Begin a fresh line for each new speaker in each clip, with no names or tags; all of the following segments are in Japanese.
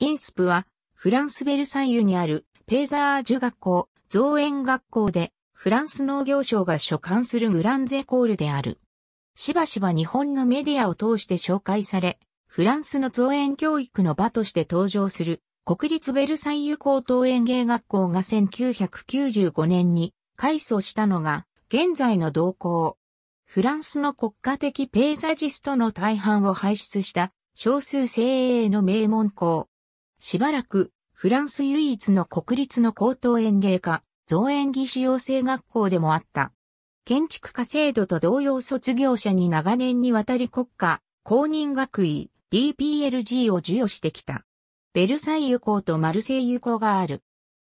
インスプは、フランスベルサイユにあるペーザージュ学校、造園学校で、フランス農業省が所管するグランゼコールである。しばしば日本のメディアを通して紹介され、フランスの造園教育の場として登場する、国立ベルサイユ高等園芸学校が1995年に改装したのが、現在の同校。フランスの国家的ペーザジストの大半を輩出した少数精鋭の名門校。しばらく、フランス唯一の国立の高等園芸科、造園技師養成学校でもあった。建築家制度と同様卒業者に長年にわたり国家、公認学位、DPLG を授与してきた。ベルサイユ校とマルセイユ校がある。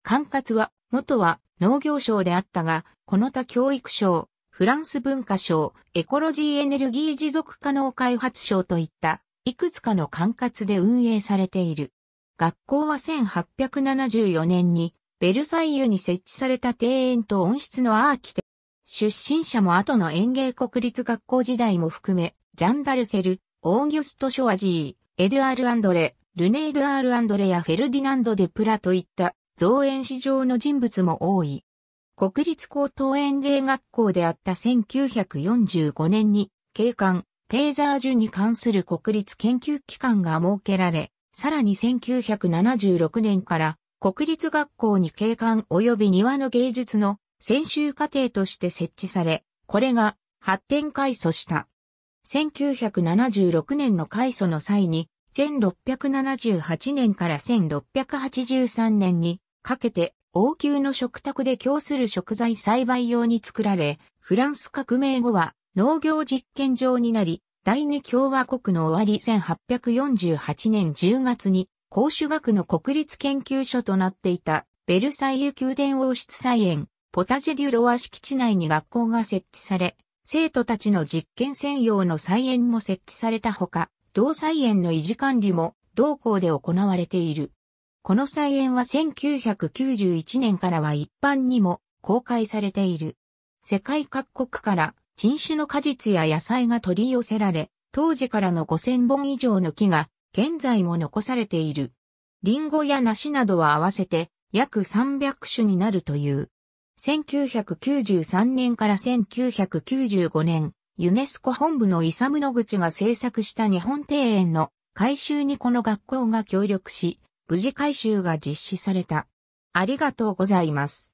管轄は、元は農業省であったが、この他教育省、フランス文化省、エコロジーエネルギー持続可能開発省といった、いくつかの管轄で運営されている。学校は1874年にベルサイユに設置された庭園と温室のアーキテ出身者も後の園芸国立学校時代も含め、ジャンダルセル、オーギュスト・ショアジー、エドゥアール・アンドレ、ルネード・アール・アンドレやフェルディナンド・デプラといった造園史上の人物も多い。国立高等園芸学校であった1945年に、景観、ペーザージュに関する国立研究機関が設けられ、さらに1976年から国立学校に景観及び庭の芸術の専修課程として設置され、これが発展改祖した。1976年の改祖の際に、1678年から1683年にかけて王宮の食卓で供する食材栽培用に作られ、フランス革命後は農業実験場になり、第二共和国の終わり1848年10月に、公主学の国立研究所となっていた、ベルサイユ宮殿王室菜園、ポタジェデュロワ敷地内に学校が設置され、生徒たちの実験専用の菜園も設置されたほか、同菜園の維持管理も同校で行われている。この菜園は1991年からは一般にも公開されている。世界各国から人種の果実や野菜が取り寄せられ、当時からの5000本以上の木が現在も残されている。リンゴや梨などは合わせて約300種になるという。1993年から1995年、ユネスコ本部のイサムノグチが制作した日本庭園の改修にこの学校が協力し、無事改修が実施された。ありがとうございます。